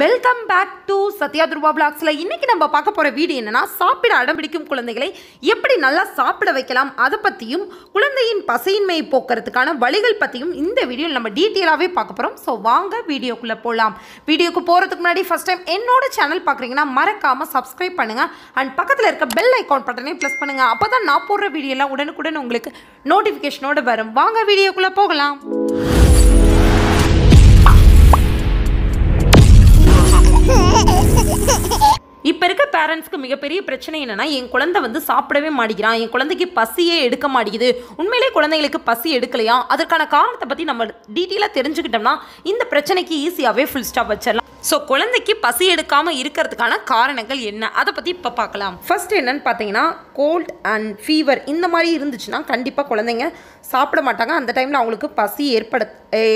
welcome back to Sathya Durva பிளாக்ஸில் இன்றைக்கி நம்ம பார்க்க போகிற வீடியோ என்னென்னா சாப்பிட அடம் பிடிக்கும் குழந்தைகளை எப்படி நல்லா சாப்பிட வைக்கலாம் அதை பற்றியும் குழந்தையின் பசையின்மையை போக்குறதுக்கான வழிகள் பற்றியும் இந்த வீடியோவில் நம்ம டீட்டெயிலாகவே பார்க்க போகிறோம் ஸோ வாங்க வீடியோக்குள்ளே போகலாம் வீடியோக்கு போகிறதுக்கு முன்னாடி ஃபஸ்ட் டைம் என்னோட சேனல் பார்க்குறீங்கன்னா மறக்காமல் சப்ஸ்கிரைப் பண்ணுங்கள் அண்ட் பக்கத்தில் இருக்க பெல் ஐக்கான் பட்டனையும் ப்ளஸ் பண்ணுங்கள் அப்போ தான் நான் போடுற வீடியோலாம் உடனுக்குடன் உங்களுக்கு நோட்டிஃபிகேஷனோடு வரும் வாங்க வீடியோக்குள்ளே போகலாம் இப்போ இருக்க பேரண்ட்ஸ்க்கு மிகப்பெரிய பிரச்சனை என்னென்னா என் குழந்தை வந்து சாப்பிடவே மாட்டேங்கிறான் என் குழந்தைக்கு பசியே எடுக்க மாட்டேங்குது உண்மையிலே குழந்தைங்களுக்கு பசி எடுக்கலையா அதற்கான காரணத்தை பற்றி நம்ம டீட்டெயிலாக தெரிஞ்சுக்கிட்டோம்னா இந்த பிரச்சனைக்கு ஈஸியாகவே ஃபுல் ஸ்டாப் வச்சிடலாம் ஸோ குழந்தைக்கு பசி எடுக்காமல் இருக்கிறதுக்கான காரணங்கள் என்ன அதை பற்றி இப்போ பார்க்கலாம் ஃபஸ்ட் என்னன்னு பார்த்தீங்கன்னா கோல்ட் அண்ட் ஃபீவர் இந்த மாதிரி இருந்துச்சுன்னா கண்டிப்பாக குழந்தைங்க சாப்பிட மாட்டாங்க அந்த டைமில் அவங்களுக்கு பசி ஏற்பட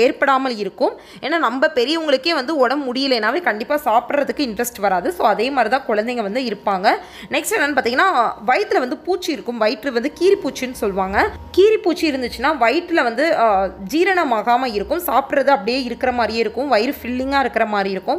ஏற்படாமல் இருக்கும் ஏன்னா நம்ம பெரியவங்களுக்கே வந்து உடம்பு முடியலைனாவே கண்டிப்பாக சாப்பிட்றதுக்கு இன்ட்ரெஸ்ட் வராது ஸோ அதே மாதிரி தான் குழந்தைங்க வந்து இருப்பாங்க நெக்ஸ்ட் என்னென்னு பார்த்தீங்கன்னா வயிற்றில் வந்து பூச்சி இருக்கும் வயிற்று வந்து கீரிப்பூச்சின்னு சொல்லுவாங்க பூச்சி இருந்துச்சுன்னா வயிற்றில் வந்து ஜீரணமாகாமல் இருக்கும் சாப்பிட்றது அப்படியே இருக்கிற மாதிரியே இருக்கும் வயிறு ஃபில்லிங்காக இருக்கிற மாதிரி இருக்கும்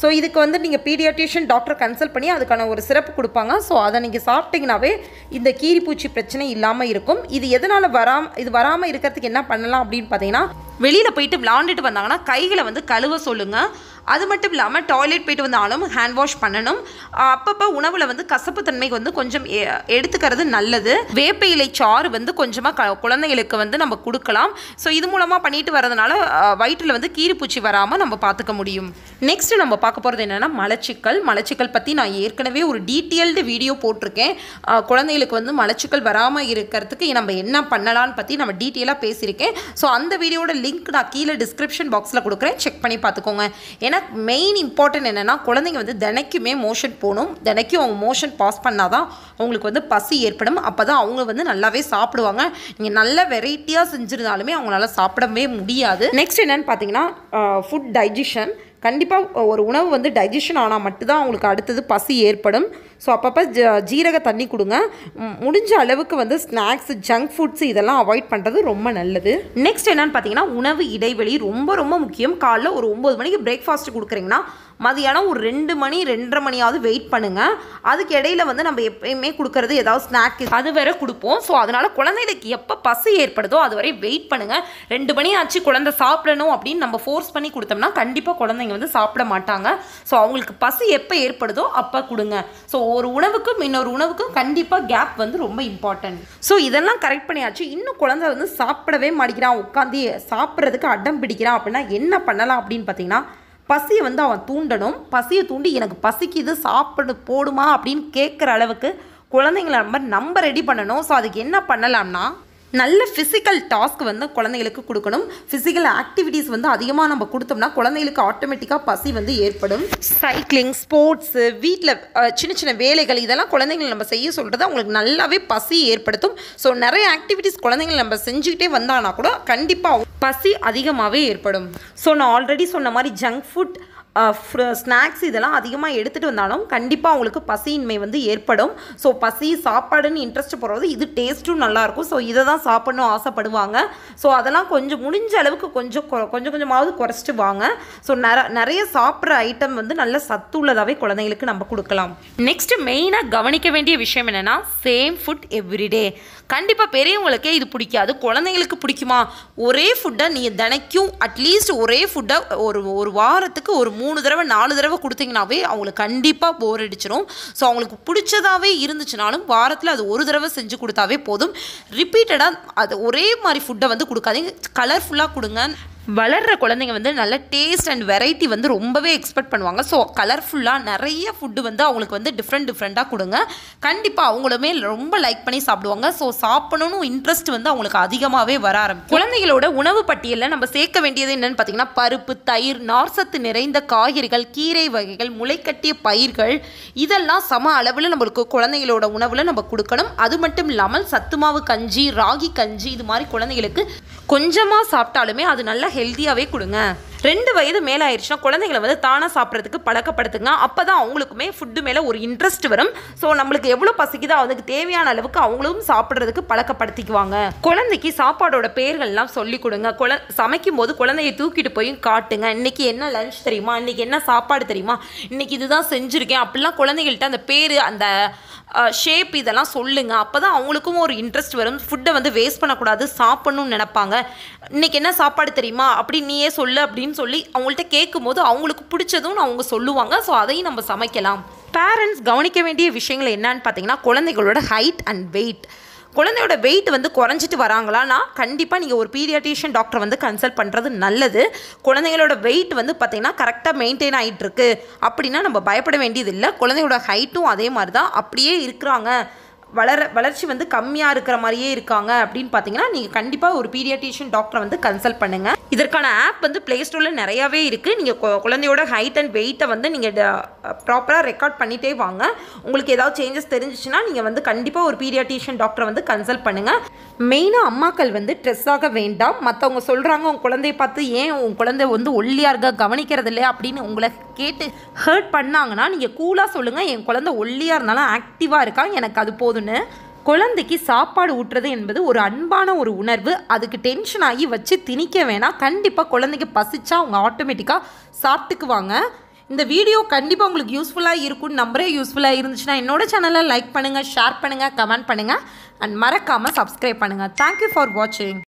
ஸோ இதுக்கு வந்து நீங்கள் பீடியாட்ரிஷியன் டாக்டர் கன்சல்ட் பண்ணி அதுக்கான ஒரு சிறப்பு கொடுப்பாங்க ஸோ அதை நீங்கள் சாப்பிட்டிங்கனாவே இந்த கீரிப்பூச்சி பிரச்சனை இல்லாமல் இருக்கும் இது எதனால் வராம இது வராமல் இருக்கிறதுக்கு என்ன பண்ணலாம் அப்படின்னு பார்த்தீங்கன்னா வெளியில் போயிட்டு விளாண்டுட்டு வந்தாங்கன்னா கைகளை வந்து கழுவ சொல்லுங்கள் அது மட்டும் இல்லாமல் டாய்லெட் போயிட்டு வந்தாலும் ஹேண்ட் வாஷ் பண்ணணும் அப்பப்போ உணவில் வந்து கசப்பு தன்மை வந்து கொஞ்சம் எடுத்துக்கிறது நல்லது வேப்ப இலை சாறு வந்து கொஞ்சமாக க குழந்தைகளுக்கு வந்து நம்ம கொடுக்கலாம் ஸோ இது மூலமாக பண்ணிட்டு வரதுனால வயிற்றில் வந்து கீரிப்பூச்சி வராமல் நம்ம பார்த்துக்க முடியும் நெக்ஸ்ட் நம்ம பார்க்க போகிறது என்னென்னா மலச்சிக்கல் மலச்சிக்கல் பற்றி நான் ஏற்கனவே ஒரு டீட்டெயில்டு வீடியோ போட்டிருக்கேன் குழந்தைகளுக்கு வந்து மலச்சிக்கல் வராமல் இருக்கிறதுக்கு நம்ம என்ன பண்ணலான்னு பற்றி நம்ம டீட்டெயிலாக பேசியிருக்கேன் ஸோ அந்த வீடியோட லிங்க் நான் கீழே டிஸ்கிரிப்ஷன் பாக்ஸில் கொடுக்குறேன் செக் பண்ணி பார்த்துக்கோங்க ஏன்னா மெயின் இம்பார்ட்டன்ட் என்னென்னா குழந்தைங்க வந்து தினைக்குமே மோஷன் போகணும் தினைக்கும் அவங்க மோஷன் பாஸ் பண்ணால் தான் அவங்களுக்கு வந்து பசி ஏற்படும் அப்போ தான் அவங்க வந்து நல்லாவே சாப்பிடுவாங்க நீங்கள் நல்ல வெரைட்டியாக செஞ்சுருந்தாலுமே அவங்களால சாப்பிடவே முடியாது நெக்ஸ்ட் என்னென்னு பார்த்தீங்கன்னா ஃபுட் டைஜிஷன் கண்டிப்பாக ஒரு உணவு வந்து டைஜஷன் ஆனால் மட்டும்தான் அவங்களுக்கு அடுத்தது பசி ஏற்படும் ஸோ அப்பப்போ ஜ ஜீரக தண்ணி கொடுங்க முடிஞ்ச அளவுக்கு வந்து ஸ்நாக்ஸ் ஜங்க் ஃபுட்ஸ் இதெல்லாம் அவாய்ட் பண்ணுறது ரொம்ப நல்லது நெக்ஸ்ட் என்னென்னு பார்த்தீங்கன்னா உணவு இடைவெளி ரொம்ப ரொம்ப முக்கியம் காலைல ஒரு ஒம்பது மணிக்கு பிரேக்ஃபாஸ்ட் கொடுக்குறீங்கன்னா மதியானம் ஒரு ரெண்டு மணி ரெண்டரை மணியாவது வெயிட் பண்ணுங்கள் அதுக்கு இடையில வந்து நம்ம எப்பயுமே கொடுக்கறது ஏதாவது ஸ்நாக் அது வேற கொடுப்போம் ஸோ அதனால் குழந்தைகளுக்கு எப்போ பசி ஏற்படுதோ அது வரை வெயிட் பண்ணுங்கள் ரெண்டு மணி ஆச்சு குழந்தை சாப்பிடணும் அப்படின்னு நம்ம ஃபோர்ஸ் பண்ணி கொடுத்தோம்னா கண்டிப்பாக குழந்தைங்க வந்து சாப்பிட மாட்டாங்க ஸோ அவங்களுக்கு பசி எப்போ ஏற்படுதோ அப்போ கொடுங்க ஸோ ஒரு உணவுக்கும் இன்னொரு உணவுக்கும் கண்டிப்பாக கேப் வந்து ரொம்ப இம்பார்ட்டன்ட் ஸோ இதெல்லாம் கரெக்ட் பண்ணியாச்சு இன்னும் குழந்தை வந்து சாப்பிடவே மாட்டேங்கிறான் உட்காந்து சாப்பிட்றதுக்கு அடம் பிடிக்கிறான் அப்படின்னா என்ன பண்ணலாம் அப்படின்னு பார்த்தீங்கன்னா பசியை வந்து அவன் தூண்டணும் பசியை தூண்டி எனக்கு பசிக்குது சாப்பிடு போடுமா அப்படின்னு கேட்குற அளவுக்கு குழந்தைங்கள நம்ம நம்ம ரெடி பண்ணணும் ஸோ அதுக்கு என்ன பண்ணலாம்னா நல்ல ஃபிசிக்கல் டாஸ்க் வந்து குழந்தைகளுக்கு கொடுக்கணும் ஃபிசிக்கல் ஆக்டிவிட்டீஸ் வந்து அதிகமாக நம்ம கொடுத்தோம்னா குழந்தைகளுக்கு ஆட்டோமேட்டிக்காக பசி வந்து ஏற்படும் சைக்கிளிங் ஸ்போர்ட்ஸு வீட்டில் சின்ன சின்ன வேலைகள் இதெல்லாம் குழந்தைகள் நம்ம செய்ய சொல்கிறது அவங்களுக்கு நல்லாவே பசி ஏற்படுத்தும் ஸோ நிறைய ஆக்டிவிட்டீஸ் குழந்தைகள் நம்ம செஞ்சுக்கிட்டே வந்தானா கூட கண்டிப்பாக பசி அதிகமாகவே ஏற்படும் ஸோ நான் ஆல்ரெடி சொன்ன மாதிரி ஜங்க் ஃபுட் ஸ்நாக்ஸ் இதெல்லாம் அதிகமாக எடுத்துகிட்டு வந்தாலும் கண்டிப்பாக அவங்களுக்கு பசியின்மை வந்து ஏற்படும் ஸோ பசி சாப்பாடுன்னு இன்ட்ரெஸ்ட் போகிறது இது டேஸ்ட்டும் நல்லாயிருக்கும் ஸோ இதை தான் சாப்பிடணும் ஆசைப்படுவாங்க ஸோ அதெல்லாம் கொஞ்சம் முடிஞ்ச அளவுக்கு கொஞ்சம் கொஞ்சம் கொஞ்சமாவது குறைச்சிட்டு வாங்க ஸோ நிற நிறைய சாப்பிட்ற ஐட்டம் வந்து நல்ல சத்து உள்ளதாகவே குழந்தைங்களுக்கு நம்ம கொடுக்கலாம் நெக்ஸ்ட் மெயினாக கவனிக்க வேண்டிய விஷயம் என்னென்னா சேம் ஃபுட் எவ்ரிடே கண்டிப்பாக பெரியவங்களுக்கே இது பிடிக்காது குழந்தைங்களுக்கு பிடிக்குமா ஒரே ஃபுட்டை நீ தினைக்கும் அட்லீஸ்ட் ஒரே ஃபுட்டை ஒரு ஒரு வாரத்துக்கு ஒரு மூணு தடவை நாலு தடவை கொடுத்தீங்கனாவே அவங்களுக்கு கண்டிப்பாக போர் அடிச்சிடும் ஸோ அவங்களுக்கு பிடிச்சதாகவே இருந்துச்சுனாலும் வாரத்தில் அது ஒரு தடவை செஞ்சு கொடுத்தாவே போதும் ரிப்பீட்டடாக அது ஒரே மாதிரி ஃபுட்டை வந்து கொடுக்காதீங்க கலர்ஃபுல்லாக கொடுங்க வளர்கிற குழந்தைங்க வந்து நல்ல டேஸ்ட் அண்ட் வெரைட்டி வந்து ரொம்பவே எக்ஸ்பெக்ட் பண்ணுவாங்க ஸோ கலர்ஃபுல்லாக நிறைய ஃபுட்டு வந்து அவங்களுக்கு வந்து டிஃப்ரெண்ட் டிஃப்ரெண்ட்டாக கொடுங்க கண்டிப்பாக அவங்களுமே ரொம்ப லைக் பண்ணி சாப்பிடுவாங்க ஸோ சாப்பிடணும்னு இன்ட்ரெஸ்ட் வந்து அவங்களுக்கு அதிகமாகவே வர ஆரம்பிக்கும் குழந்தைகளோட உணவு பட்டியலில் நம்ம சேர்க்க வேண்டியது என்னென்னு பார்த்தீங்கன்னா பருப்பு தயிர் நார்சத்து நிறைந்த காய்கறிகள் கீரை வகைகள் முளைக்கட்டிய பயிர்கள் இதெல்லாம் சம அளவில் நம்மளுக்கு குழந்தைகளோட உணவில் நம்ம கொடுக்கணும் அது மட்டும் இல்லாமல் சத்துமாவு கஞ்சி ராகி கஞ்சி இது மாதிரி குழந்தைகளுக்கு கொஞ்சமாக சாப்பிட்டாலுமே அது நல்லா ஹெல்த்தியாகவே கொடுங்க ரெண்டு வயது மேலே ஆயிடுச்சுன்னா குழந்தைங்களை வந்து தானாக சாப்பிட்றதுக்கு பழக்கப்படுத்துங்க அப்போ தான் அவங்களுக்குமே ஃபுட்டு மேலே ஒரு இன்ட்ரெஸ்ட் வரும் ஸோ நம்மளுக்கு எவ்வளோ பசிக்குதோ அதுக்கு தேவையான அளவுக்கு அவங்களும் சாப்பிட்றதுக்கு பழக்கப்படுத்திக்குவாங்க குழந்தைக்கு சாப்பாடோட பேர்கள்லாம் சொல்லி கொடுங்க குழ சமைக்கும் போது குழந்தைய தூக்கிட்டு போய் காட்டுங்க இன்றைக்கி என்ன லஞ்ச் தெரியுமா இன்றைக்கி என்ன சாப்பாடு தெரியுமா இன்றைக்கி இதுதான் செஞ்சுருக்கேன் அப்படிலாம் குழந்தைகள்கிட்ட அந்த பேர் அந்த ஷேப் இதெல்லாம் சொல்லுங்கள் அப்போ தான் அவங்களுக்கும் ஒரு இன்ட்ரெஸ்ட் வரும் ஃபுட்டை வந்து வேஸ்ட் பண்ணக்கூடாது சாப்பிட்ணும்னு நினப்பாங்க இன்றைக்கி என்ன சாப்பாடு தெரியுமா அப்படி நீயே சொல்லு அப்படின்னு சொல்லி அவங்கள்ட்ட கேட்கும் போது அவங்களுக்கு பிடிச்சதும் அவங்க சொல்லுவாங்க ஸோ அதையும் நம்ம சமைக்கலாம் பேரண்ட்ஸ் கவனிக்க வேண்டிய விஷயங்கள் என்னன்னு பார்த்தீங்கன்னா குழந்தைகளோட ஹைட் அண்ட் வெயிட் குழந்தையோட வெயிட் வந்து குறைஞ்சிட்டு வராங்களான்னா கண்டிப்பாக நீங்கள் ஒரு பீரியடிஷியன் டாக்டர் வந்து கன்சல்ட் பண்ணுறது நல்லது குழந்தைங்களோட வெயிட் வந்து பார்த்தீங்கன்னா கரெக்டாக மெயின்டைன் ஆகிட்டு இருக்கு அப்படின்னா நம்ம பயப்பட வேண்டியதில்லை குழந்தையோட ஹைட்டும் அதே மாதிரி தான் அப்படியே இருக்கிறாங்க வளர வளர்ச்சி வந்து கம்மியாக இருக்கிற மாதிரியே இருக்காங்க அப்படின்னு பார்த்தீங்கன்னா நீங்கள் கண்டிப்பாக ஒரு பீடியாட்டிஷியன் டாக்டரை வந்து கன்சல்ட் பண்ணுங்கள் இதற்கான ஆப் வந்து ப்ளே ஸ்டோரில் நிறையாவே இருக்குது நீங்கள் குழந்தையோட ஹைட் அண்ட் வெயிட்டை வந்து நீங்கள் ப்ராப்பராக ரெக்கார்ட் பண்ணிகிட்டே வாங்க உங்களுக்கு ஏதாவது சேஞ்சஸ் தெரிஞ்சிச்சுன்னா நீங்கள் வந்து கண்டிப்பாக ஒரு பீடியாட்டிஷியன் டாக்டரை வந்து கன்சல்ட் பண்ணுங்கள் மெயினாக அம்மாக்கள் வந்து ஸ்ட்ரெஸ் ஆக வேண்டாம் மற்றவங்க சொல்கிறாங்க உங்கள் குழந்தைய பார்த்து ஏன் உங்கள் குழந்தை வந்து ஒல்லியாக இருக்க கவனிக்கிறது இல்லை அப்படின்னு உங்களை கேட்டு ஹர்ட் பண்ணாங்கன்னா நீங்கள் கூலாக சொல்லுங்கள் என் குழந்தை ஒல்லியாக இருந்தாலும் ஆக்டிவாக இருக்கா எனக்கு அது போதும் ஒன்று குழந்தைக்கு சாப்பாடு ஊட்டுறது என்பது ஒரு அன்பான ஒரு உணர்வு அதுக்கு டென்ஷன் ஆகி வச்சு திணிக்க வேணாம் கண்டிப்பாக குழந்தைக்கு பசிச்சா அவங்க ஆட்டோமேட்டிக்காக சாப்பிட்டுக்குவாங்க இந்த வீடியோ கண்டிப்பாக உங்களுக்கு யூஸ்ஃபுல்லாக இருக்கும்னு நம்பரே யூஸ்ஃபுல்லாக இருந்துச்சுன்னா என்னோட சேனலை லைக் பண்ணுங்கள் ஷேர் பண்ணுங்கள் கமெண்ட் பண்ணுங்கள் அண்ட் மறக்காமல் சப்ஸ்கிரைப் பண்ணுங்கள் தேங்க்யூ ஃபார் வாட்சிங்